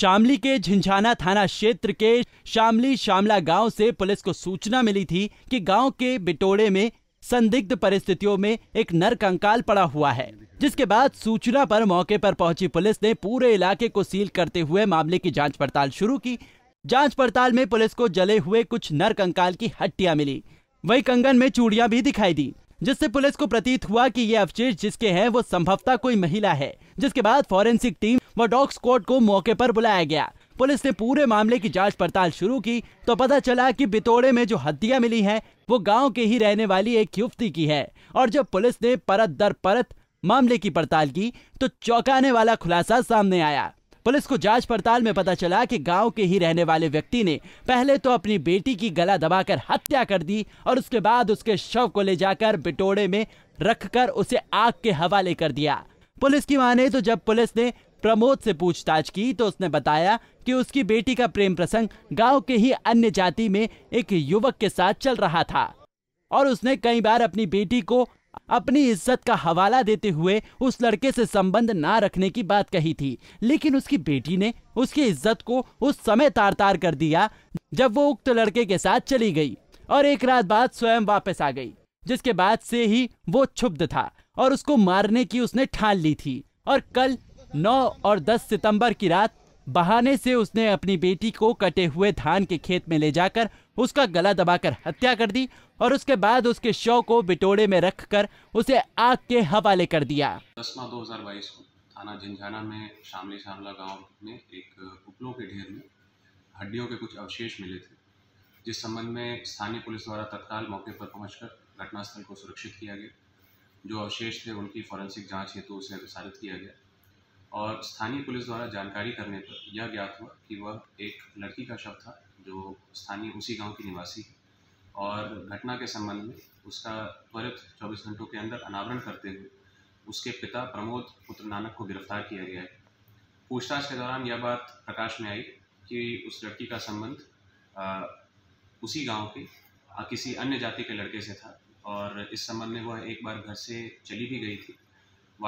शामली के झिंझाना थाना क्षेत्र के शामली शामला गांव से पुलिस को सूचना मिली थी कि गांव के बिटोड़े में संदिग्ध परिस्थितियों में एक नर कंकाल पड़ा हुआ है जिसके बाद सूचना पर मौके पर पहुंची पुलिस ने पूरे इलाके को सील करते हुए मामले की जांच पड़ताल शुरू की जांच पड़ताल में पुलिस को जले हुए कुछ नर कंकाल की हट्टिया मिली वही कंगन में चूड़िया भी दिखाई दी जिससे पुलिस को प्रतीत हुआ कि ये अवशेष जिसके हैं वो संभवता कोई महिला है जिसके बाद फॉरेंसिक टीम व डॉग स्क्वाड को मौके पर बुलाया गया पुलिस ने पूरे मामले की जांच पड़ताल शुरू की तो पता चला कि बितोड़े में जो हड्डियां मिली हैं वो गांव के ही रहने वाली एक युवती की है और जब पुलिस ने परत दर परत मामले की पड़ताल की तो चौंकाने वाला खुलासा सामने आया पुलिस को जांच पड़ताल में पता चला कि गांव के ही रहने वाले व्यक्ति ने पहले तो अपनी बेटी की गला दबाकर हत्या कर दी और उसके बाद उसके शव को ले जाकर बिटोड़े में रखकर उसे आग के हवाले कर दिया पुलिस की माने तो जब पुलिस ने प्रमोद से पूछताछ की तो उसने बताया कि उसकी बेटी का प्रेम प्रसंग गांव के ही अन्य जाति में एक युवक के साथ चल रहा था और उसने कई बार अपनी बेटी को अपनी इज्जत का हवाला देते हुए उस लड़के से संबंध ना रखने की बात कही थी लेकिन उसकी बेटी ने उसकी इज्जत को उस समय तार तार कर दिया जब वो उक्त लड़के के साथ चली गई और एक रात बाद स्वयं वापस आ गई जिसके बाद से ही वो क्षुब्ध था और उसको मारने की उसने ठान ली थी और कल 9 और 10 सितंबर की रात बहाने से उसने अपनी बेटी को कटे हुए धान के खेत में ले जाकर उसका गला दबाकर हत्या कर दी और उसके बाद उसके शव को बिटोड़े में रखकर उसे आग के हवाले कर दिया दस माह दो हजार बाईस को थाना झंझाना में शामली शामला गांव में एक उपलों के ढेर में हड्डियों के कुछ अवशेष मिले थे जिस संबंध में स्थानीय पुलिस द्वारा तत्काल मौके पर पहुंचकर घटनास्थल को सुरक्षित किया गया जो अवशेष थे उनकी फॉरेंसिक जाँच हेतु तो उसे विसारित किया गया और स्थानीय पुलिस द्वारा जानकारी करने पर यह ज्ञात हुआ कि वह एक लड़की का शव था जो स्थानीय उसी गांव की निवासी है और घटना के संबंध में उसका त्वरित 24 घंटों के अंदर अनावरण करते हुए उसके पिता प्रमोद पुत्र नानक को गिरफ्तार किया गया है पूछताछ के दौरान यह बात प्रकाश में आई कि उस लड़की का संबंध उसी गांव के आ, किसी अन्य जाति के लड़के से था और इस संबंध में वह एक बार घर से चली भी गई थी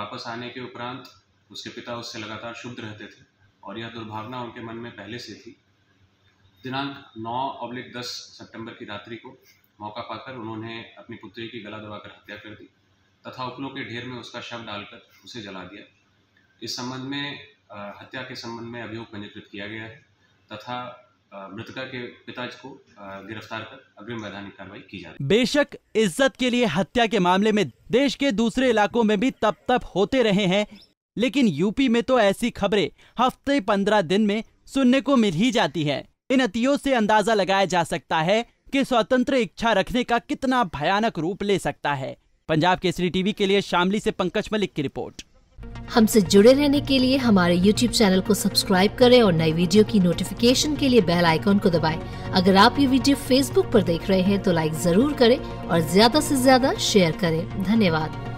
वापस आने के उपरांत उसके पिता उससे लगातार शुद्ध रहते थे और यह दुर्भावना उनके मन में पहले से थी दिनांक नौ अब्लिक दस सितंबर की रात्रि को मौका पाकर उन्होंने अपनी पुत्री की गला दबाकर हत्या कर दी तथा उपलों के ढेर में उसका शव डालकर उसे जला दिया इस संबंध में हत्या के संबंध में अभियोग पंजीकृत किया गया है तथा मृतका के पिताज को गिरफ्तार कर अग्रिम वैधानिक कार्रवाई की जा रही बेशक इज्जत के लिए हत्या के मामले में देश के दूसरे इलाकों में भी तप तप होते रहे हैं लेकिन यूपी में तो ऐसी खबरें हफ्ते पंद्रह दिन में सुनने को मिल ही जाती है इन अतियों से अंदाजा लगाया जा सकता है कि स्वतंत्र इच्छा रखने का कितना भयानक रूप ले सकता है पंजाब केसरी टीवी के लिए शामली से पंकज मलिक की रिपोर्ट हमसे जुड़े रहने के लिए हमारे यूट्यूब चैनल को सब्सक्राइब करें और नई वीडियो की नोटिफिकेशन के लिए बेल आइकॉन को दबाएं। अगर आप ये वीडियो फेसबुक पर देख रहे हैं तो लाइक जरूर करें और ज्यादा से ज्यादा शेयर करें धन्यवाद